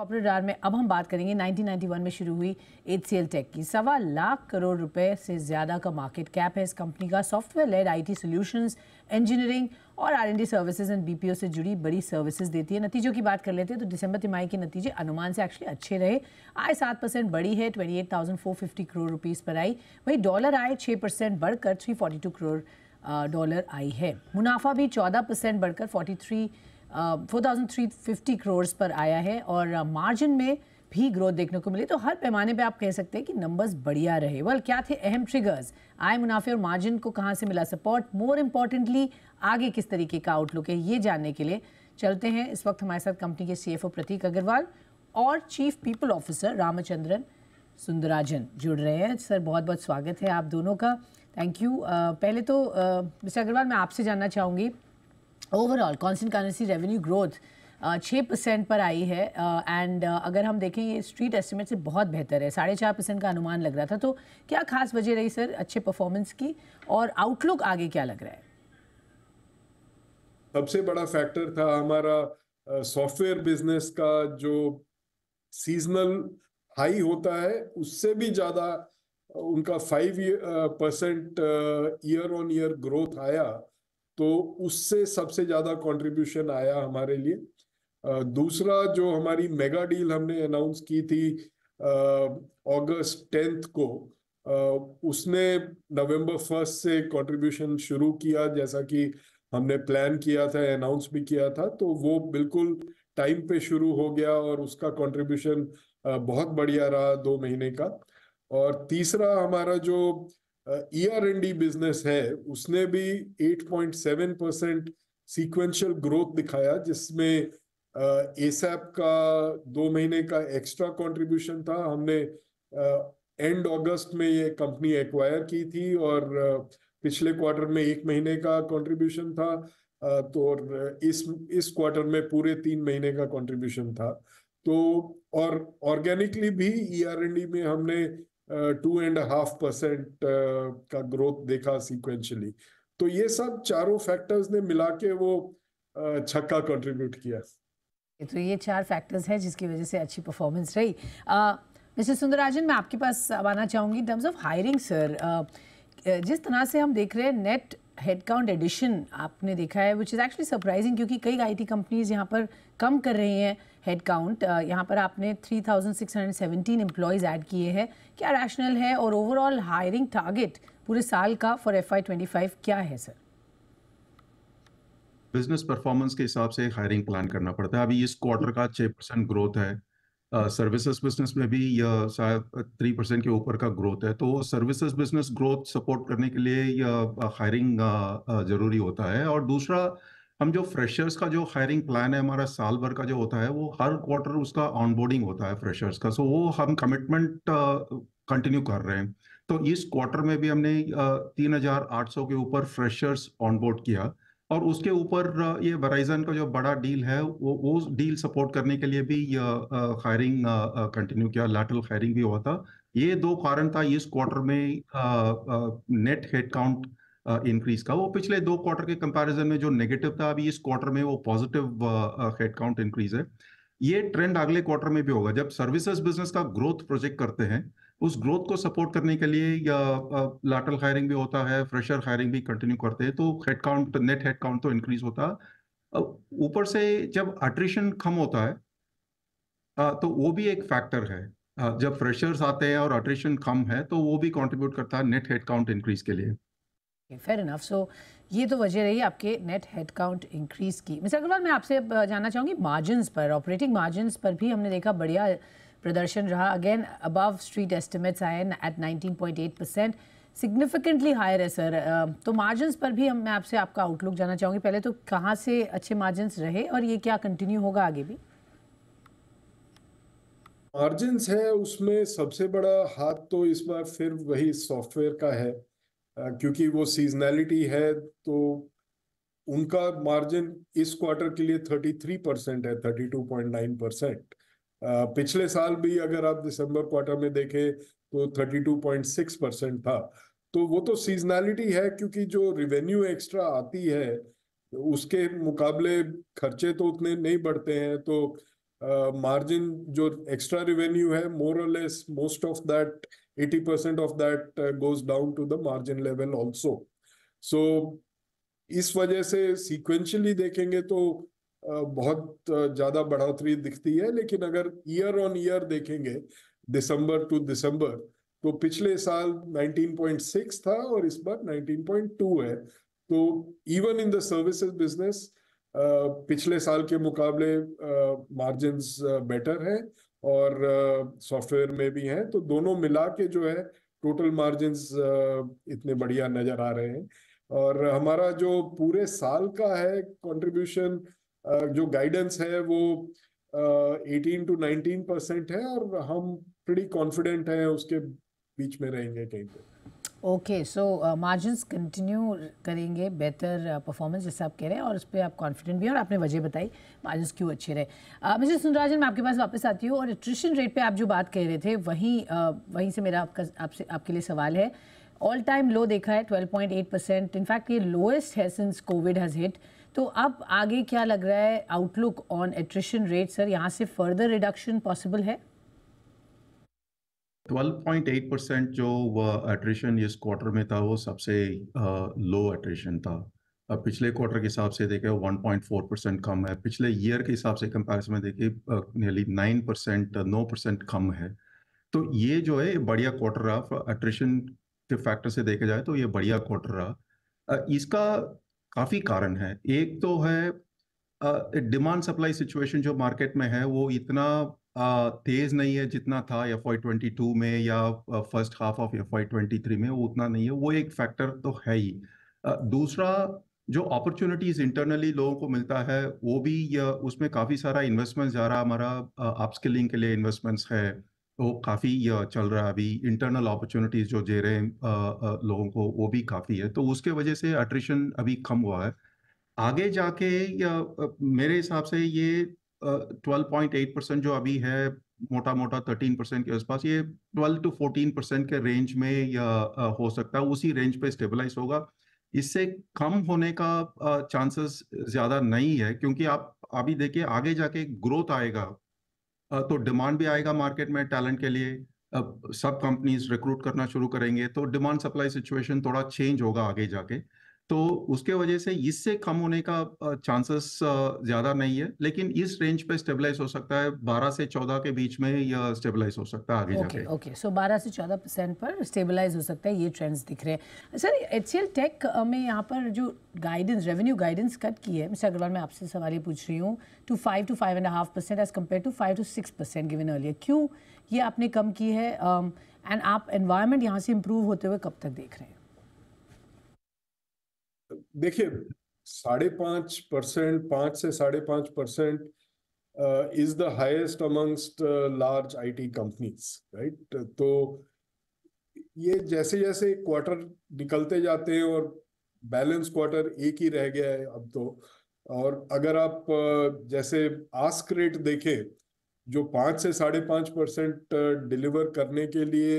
cooperate डार में अब हम बात करेंगे 1991 में शुरू हुई एच टेक की सवा लाख करोड़ रुपए से ज़्यादा का मार्केट कैप है इस कंपनी का software led IT solutions engineering और आरएनडी सर्विसेज एंड बीपीओ से जुड़ी बड़ी सर्विसेज देती है नतीजों की बात कर लेते हैं तो दिसंबर तिमाही के नतीजे अनुमान से एक्चुअली अच्छे रहे आय सात परसेंट बढ़ी है twenty eight thousand four fifty crore rupees पर आई वही डॉलर आय छः परसेंट बढ़कर three forty two crore dollar आई है मुनाफा भी चौदह बढ़कर forty four thousand three fifty पर आया है और मार्जिन में भी ग्रोथ देखने को मिली तो हर पैमाने पे आप कह सकते हैं कि नंबर्स बढ़िया रहे वल well, क्या थे अहम ट्रिगर्स आय मुनाफे और मार्जिन को कहाँ से मिला सपोर्ट मोर इम्पॉर्टेंटली आगे किस तरीके का आउटलुक है ये जानने के लिए चलते हैं इस वक्त हमारे साथ कंपनी के सी प्रतीक अग्रवाल और chief people officer Ramachandran Sundararajan जुड़ रहे हैं सर बहुत बहुत स्वागत है आप दोनों का थैंक यू uh, पहले तो मिस्टर uh, अग्रवाल मैं आपसे जानना चाहूँगी overall constant currency revenue growth छः परसेंट पर आई है एंड uh, uh, अगर हम देखें ये स्ट्रीट एस्टिमेट से बहुत बेहतर है साढ़े चार परसेंट का अनुमान लग रहा था तो क्या खास वजह रही सर अच्छे परफॉर्मेंस की और आउटलुक आगे क्या लग रहा है सबसे बड़ा फैक्टर था हमारा सॉफ्टवेयर uh, बिजनेस का जो सीजनल हाई होता है उससे भी ज़्यादा uh, उनका five percent year on year growth आया तो उससे सबसे ज़्यादा कंट्रीब्यूशन आया हमारे लिए दूसरा जो हमारी मेगा डील हमने अनाउंस की थी अगस्त टेंथ को उसने नवंबर फर्स्ट से कंट्रीब्यूशन शुरू किया जैसा कि हमने प्लान किया था अनाउंस भी किया था तो वो बिल्कुल टाइम पे शुरू हो गया और उसका कंट्रीब्यूशन बहुत बढ़िया रहा दो महीने का और तीसरा हमारा जो ई एन डी बिजनेस है उसने भी 8.7 परसेंट सीक्वेंशियल ग्रोथ दिखाया जिसमें एसैप का दो महीने का एक्स्ट्रा कंट्रीब्यूशन था हमने एंड uh, अगस्त में ये कंपनी एक्वायर की थी और uh, पिछले क्वार्टर में एक महीने का कंट्रीब्यूशन था uh, तो और इस इस क्वार्टर में पूरे तीन महीने का कंट्रीब्यूशन था तो और ऑर्गेनिकली भी ई आर एन डी में हमने टू एंड हाफ परसेंट का ग्रोथ देखा सीक्वेंशली तो ये सब चारों फैक्टर्स ने मिला के वो uh, छक्का कंट्रीब्यूट किया तो ये चार फैक्टर्स हैं जिसकी वजह से अच्छी परफॉर्मेंस रही मिस्टर uh, सुंदरराजन मैं आपके पास अब आना चाहूँगी टर्म्स ऑफ हायरिंग सर जिस तरह से हम देख रहे हैं नेट हेडकाउंट एडिशन आपने देखा है विच इज़ एक्चुअली सरप्राइजिंग क्योंकि कई आईटी कंपनीज यहाँ पर कम कर रही हैं हेड काउंट uh, यहाँ पर आपने 3,617 एम्प्लॉयज़ ऐड किए हैं क्या रैशनल है और ओवरऑल हायरिंग टारगेट पूरे साल का फॉर एफ आई क्या है सर बिजनेस परफॉर्मेंस के हिसाब से हायरिंग प्लान करना पड़ता है अभी इस क्वार्टर का छः परसेंट ग्रोथ है सर्विसेज uh, बिजनेस में भी यह शायद थ्री परसेंट के ऊपर का ग्रोथ है तो सर्विसेज बिजनेस ग्रोथ सपोर्ट करने के लिए यह हायरिंग uh, uh, uh, जरूरी होता है और दूसरा हम जो फ्रेशर्स का जो हायरिंग प्लान है हमारा साल भर का जो होता है वो हर क्वार्टर उसका ऑनबोर्डिंग होता है फ्रेशर्स का सो so, वो हम कमिटमेंट कंटिन्यू कर रहे हैं तो इस क्वार्टर में भी हमने तीन हजार आठ सौ के ऊपर फ्रेशर्स ऑनबोर्ड किया और उसके ऊपर ये वराइजन का जो बड़ा डील है वो वो डील सपोर्ट करने के लिए भी हायरिंग कंटिन्यू किया लैटरल हायरिंग भी हुआ था ये दो कारण था इस क्वार्टर में net head count increase uh, का वो पिछले दो क्वार्टर के कंपैरिजन में जो नेगेटिव था अभी इस क्वार्टर में वो पॉजिटिव हेड काउंट इंक्रीज है ये ट्रेंड अगले क्वार्टर में भी होगा जब सर्विसेज बिजनेस का ग्रोथ प्रोजेक्ट करते हैं उस ग्रोथ को सपोर्ट करने के लिए या लाटल uh, हायरिंग भी होता है फ्रेशर हायरिंग भी कंटिन्यू करते हैं तो head count net head count तो इंक्रीज होता ऊपर से जब अट्रिशन कम होता है uh, तो वो भी एक फैक्टर है जब फ्रेशर्स आते हैं और अट्रिशन कम है तो वो भी कंट्रीब्यूट करता है नेट हेड काउंट इंक्रीज के लिए फेयर इनफ सो ये तो वजह रही आपके नेट हेड काउंट इंक्रीज की मिस अग्रवाल मैं आपसे जानना चाहूँगी मार्जिन पर ऑपरेटिंग मार्जिन पर भी हमने देखा बढ़िया प्रदर्शन रहा अगेन अबव स्ट्रीट एस्टिमेट्स आए at nineteen point eight percent significantly higher है सर तो मार्जिन पर भी हम मैं आपसे आपका आउटलुक जाना चाहूँगी पहले तो कहाँ से अच्छे मार्जिन रहे और ये क्या कंटिन्यू होगा आगे भी मार्जिन है उसमें सबसे बड़ा हाथ तो इस बार फिर वही सॉफ्टवेयर का है क्योंकि वो सीजनैलिटी है तो उनका मार्जिन इस क्वार्टर के लिए 33 परसेंट है 32.9 परसेंट पिछले साल भी अगर आप दिसंबर क्वार्टर में देखें तो 32.6 परसेंट था तो वो तो सीजनैलिटी है क्योंकि जो रिवेन्यू एक्स्ट्रा आती है उसके मुकाबले खर्चे तो उतने नहीं बढ़ते हैं तो मार्जिन uh, जो एक्स्ट्रा रिवेन्यू है more less most of that 80% of that uh, goes down to the margin level also so इस वजह से sequentially देखेंगे तो बहुत ज्यादा बढ़ोतरी दिखती है लेकिन अगर ईयर ऑन ईयर देखेंगे दिसंबर टू दिसंबर तो पिछले साल 19.6 था और इस बार 19.2 है तो even in the services business पिछले साल के मुकाबले मार्जिन बेटर है और सॉफ्टवेयर में भी हैं तो दोनों मिला के जो है टोटल मार्जिन इतने बढ़िया नजर आ रहे हैं और हमारा जो पूरे साल का है कंट्रीब्यूशन जो गाइडेंस है वो एटीन टू नाइनटीन परसेंट है और हम प्रीटी कॉन्फिडेंट हैं उसके बीच में रहेंगे कहीं पे ओके सो मार्जिनस कंटिन्यू करेंगे बेहतर परफॉर्मेंस uh, जैसे आप कह रहे हैं और उस पर आप कॉन्फिडेंट भी हैं और आपने वजह बताई मार्जिनस क्यों अच्छे रहे uh, सुंदराजन सुनराजन मैं आपके पास वापस आती हूँ और एट्रिशन रेट पे आप जो बात कह रहे थे वहीं uh, वहीं से मेरा आपका आपसे आपके लिए सवाल है ऑल टाइम लो देखा है 12.8 परसेंट इनफैक्ट ये लोएस्ट है सिंस कोविड हैज़ हिट तो अब आगे क्या लग रहा है outlook on attrition rate sir यहाँ से फर्दर रिडक्शन पॉसिबल है 12.8 परसेंट जो एट्रिशन इस क्वार्टर में था वो सबसे लो एट्रिशन था अब पिछले क्वार्टर के हिसाब से देखे 1.4 परसेंट कम है पिछले ईयर के हिसाब से कंपैरिजन में देखिए नियरली 9 परसेंट नौ परसेंट कम है तो ये जो है बढ़िया क्वार्टर रहा एट्रिशन के फैक्टर से देखा जाए तो ये बढ़िया क्वार्टर रहा इसका काफ़ी कारण है एक तो है डिमांड सप्लाई सिचुएशन जो मार्केट में है वो इतना तेज नहीं है जितना था एफ आई ट्वेंटी टू में या first half of F Y twenty three में वो उतना नहीं है वो एक फैक्टर तो है ही दूसरा जो अपॉर्चुनिटीज इंटरनली लोगों को मिलता है वो भी उसमें काफ़ी सारा इन्वेस्टमेंट जा रहा हमारा अपस्किलिंग के लिए इन्वेस्टमेंट्स है वो काफ़ी चल रहा है अभी इंटरनल अपॉर्चुनिटीज जो दे रहे हैं लोगों को वो भी काफ़ी है तो उसके वजह से अट्रिशन अभी कम हुआ है आगे जाके या मेरे हिसाब से ये ट्वेल्व पॉइंट एट परसेंट जो अभी है मोटा मोटा थर्टीन परसेंट के आसपास ये ट्वेल्व टू फोर्टीन परसेंट के रेंज में या हो सकता है उसी रेंज पे स्टेबलाइज होगा इससे कम होने का चांसेस ज्यादा नहीं है क्योंकि आप अभी देखिए आगे जाके ग्रोथ आएगा तो डिमांड भी आएगा मार्केट में टैलेंट के लिए सब कंपनीज रिक्रूट करना शुरू करेंगे तो डिमांड सप्लाई सिचुएशन थोड़ा चेंज होगा आगे जाके तो उसके वजह से इससे कम होने का चांसेस ज़्यादा नहीं है लेकिन इस रेंज पे स्टेबलाइज हो सकता है 12 से 14 के बीच में यह स्टेबलाइज हो सकता है आगे okay, जाके ओके सो 12 से 14 परसेंट पर स्टेबलाइज हो सकता है ये ट्रेंड्स दिख रहे हैं सर एच टेक में यहाँ पर जो गाइडेंस रेवेन्यू गाइडेंस कट की है मिस्टर अग्रवाल मैं आपसे सवाल ये पूछ रही हूँ to five to five and half percent as compare to five to six percent given earlier क्यों ये आपने कम की है एंड um, आप एनवायरमेंट यहाँ से इम्प्रूव होते हुए कब तक देख रहे हैं देखिए साढ़े पांच परसेंट पांच से साढ़े पांच percent is the highest amongst large IT companies right तो ये जैसे जैसे क्वार्टर निकलते जाते हैं और बैलेंस क्वार्टर एक ही रह गया है अब तो और अगर आप जैसे आस्क रेट देखें जो पांच से साढ़े पांच परसेंट डिलीवर करने के लिए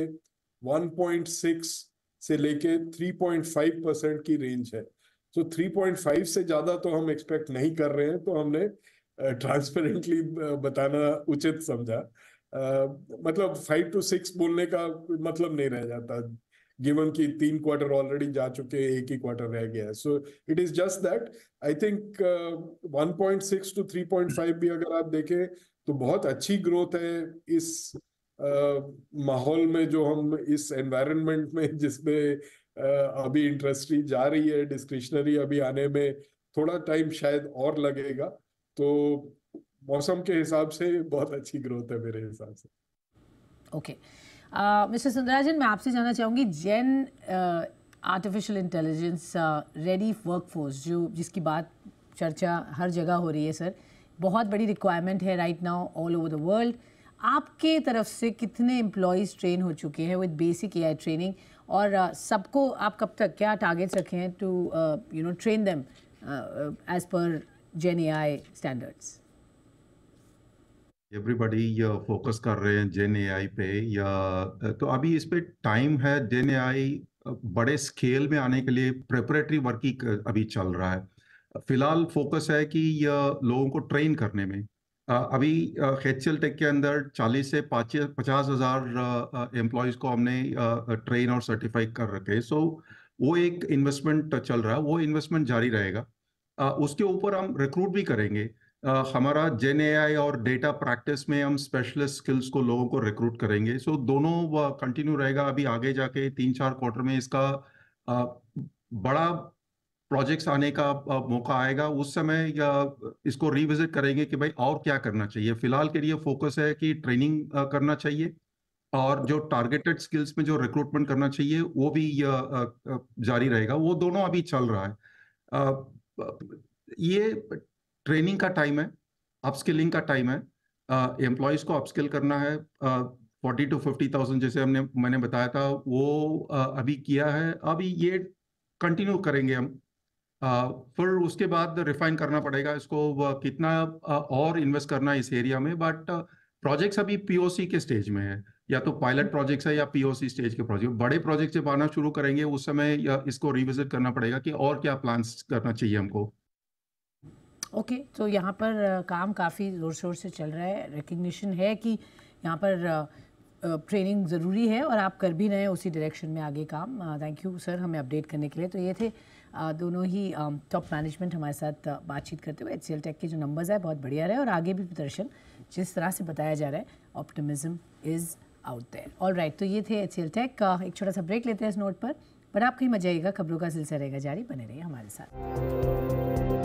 1.6 से लेके 3.5 परसेंट की रेंज है सो so 3.5 से ज़्यादा तो हम एक्सपेक्ट नहीं कर रहे हैं तो हमने ट्रांसपेरेंटली बताना उचित समझा मतलब फाइव टू सिक्स बोलने का मतलब नहीं रह जाता गिवन की तीन क्वार्टर ऑलरेडी जा चुके हैं एक ही क्वार्टर रह गया है so it is just that I think 1.6 to 3.5 भी अगर आप देखें तो बहुत अच्छी ग्रोथ है इस uh, माहौल में जो हम इस एनवायरनमेंट में जिसमें अभी इंडस्ट्री जा रही है डिस्क्रिशनरी अभी आने में थोड़ा टाइम शायद और लगेगा तो मौसम के हिसाब से बहुत अच्छी ग्रोथ है मेरे हिसाब से ओके मिस्टर सुंदराजन मैं आपसे जानना चाहूँगी gen artificial intelligence ready workforce जो जिसकी बात चर्चा हर जगह हो रही है सर बहुत बड़ी रिक्वायरमेंट है right now all over the world आपके तरफ से कितने एम्प्लॉयज़ ट्रेन हो चुके हैं विद बेसिक एआई ट्रेनिंग और uh, सबको आप कब तक क्या टारगेट्स रखे हैं to you know train them as per gen AI standards everybody ये फोकस कर रहे हैं जेन एआई पे या uh, तो अभी इस पे टाइम है जेन एआई uh, बड़े स्केल में आने के लिए प्रेपरेटरी वर्क ही uh, अभी चल रहा है फिलहाल फोकस है कि लोगों को ट्रेन करने में अभी एच टेक के अंदर 40 से पचास हजार एम्प्लॉयज को हमने ट्रेन और सर्टिफाई कर रखे सो so, वो एक इन्वेस्टमेंट चल रहा है वो इन्वेस्टमेंट जारी रहेगा उसके ऊपर हम रिक्रूट भी करेंगे हमारा जेन ए और डेटा प्रैक्टिस में हम स्पेशलिस्ट स्किल्स को लोगों को रिक्रूट करेंगे सो so, दोनों कंटिन्यू रहेगा अभी आगे जाके तीन चार क्वार्टर में इसका बड़ा प्रोजेक्ट्स आने का मौका आएगा उस समय या इसको रिविजिट करेंगे कि भाई और क्या करना चाहिए फिलहाल के लिए फोकस है कि ट्रेनिंग करना चाहिए और जो टारगेटेड स्किल्स में जो रिक्रूटमेंट करना चाहिए वो भी जारी रहेगा वो दोनों अभी चल रहा है ये ट्रेनिंग का टाइम है अपस्किलिंग का टाइम है एम्प्लॉयज़ को अपस्किल करना है फोर्टी टू फिफ्टी थाउजेंड जैसे हमने मैंने बताया था वो अभी किया है अभी ये कंटिन्यू करेंगे हम फिर उसके बाद रिफाइन करना पड़ेगा इसको कितना और इन्वेस्ट करना इस एरिया में बट प्रोजेक्ट्स अभी पीओसी के स्टेज में है या तो पायलट प्रोजेक्ट्स है या पीओसी स्टेज के प्रोजेक्ट बड़े प्रोजेक्ट जब आना शुरू करेंगे उस समय इसको रिविजिट करना पड़ेगा कि और क्या प्लान करना चाहिए हमको ओके okay, तो यहाँ पर काम काफ़ी ज़ोर शोर से चल रहा है रिकग्निशन है कि यहाँ पर ट्रेनिंग ज़रूरी है और आप कर भी रहे हैं उसी डायरेक्शन में आगे काम थैंक यू सर हमें अपडेट करने के लिए तो ये थे दोनों ही टॉप um, मैनेजमेंट हमारे साथ uh, बातचीत करते हुए एच टेक के जो नंबर्स है बहुत बढ़िया रहे और आगे भी प्रदर्शन जिस तरह से बताया जा रहा है optimism is out there all right तो ये थे एच टेक का एक छोटा सा ब्रेक लेते हैं इस नोट पर बट आप कहीं आएगा खबरों का सिलसिला रहेगा जारी बने रहिए हमारे साथ